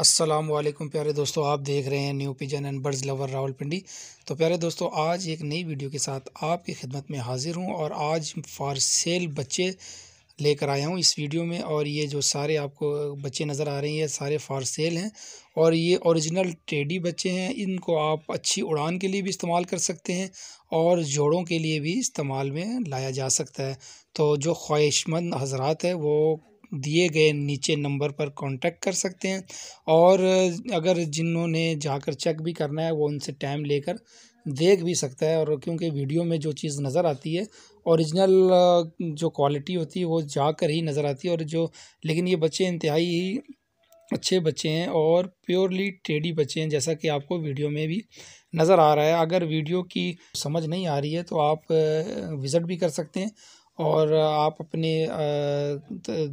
अस्सलाम वालेकुम प्यारे दोस्तों आप देख रहे हैं new pigeon and birds lover Rawalpindi तो प्यारे दोस्तों आज एक नई वीडियो के साथ आपकी खिदमत में हाज़िर हूँ और आज फॉर सेल बच्चे लेकर आया हूँ इस वीडियो में और ये जो सारे आपको बच्चे नज़र आ रहे हैं सारे फॉर सेल हैं और ये ओरिजिनल टेडी बच्चे हैं इनको आप अच्छी उड़ान के लिए भी इस्तेमाल कर सकते हैं और जोड़ों के लिए भी इस्तेमाल में लाया जा सकता है तो जो ख्वाहिशमंद हजरात है वो दिए गए नीचे नंबर पर कांटेक्ट कर सकते हैं और अगर जिन्होंने जाकर चेक भी करना है वो उनसे टाइम लेकर देख भी सकता है और क्योंकि वीडियो में जो चीज़ नज़र आती है ओरिजिनल जो क्वालिटी होती है वो जाकर ही नज़र आती है और जो लेकिन ये बच्चे इंतहाई ही अच्छे बच्चे हैं और प्योरली टेडी बच्चे हैं जैसा कि आपको वीडियो में भी नज़र आ रहा है अगर वीडियो की समझ नहीं आ रही है तो आप विज़िट भी कर सकते हैं और आप अपने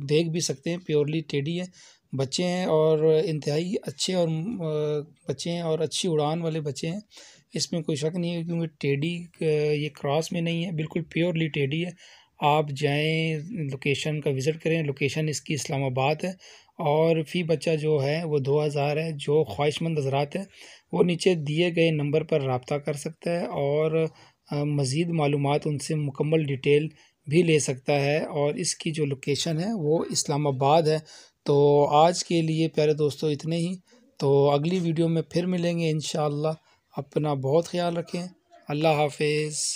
देख भी सकते हैं प्योरली टेडी है बच्चे हैं और इंतहाई अच्छे और बच्चे हैं और अच्छी उड़ान वाले बच्चे हैं इसमें कोई शक नहीं है क्योंकि टेडी ये क्रॉस में नहीं है बिल्कुल प्योरली टेडी है आप जाएं लोकेशन का विज़िट करें लोकेशन इसकी इस्लामाबाद है और फ़ी बच्चा जो है वो दो हज़ार है जो ख्वाहिशमंद हजरात है वो नीचे दिए गए नंबर पर रबता कर सकता है और मज़ीद मालूम उनसे मुकम्मल डिटेल भी ले सकता है और इसकी जो लोकेशन है वो इस्लामाबाद है तो आज के लिए प्यारे दोस्तों इतने ही तो अगली वीडियो में फिर मिलेंगे इन अपना बहुत ख्याल रखें अल्लाह हाफिज़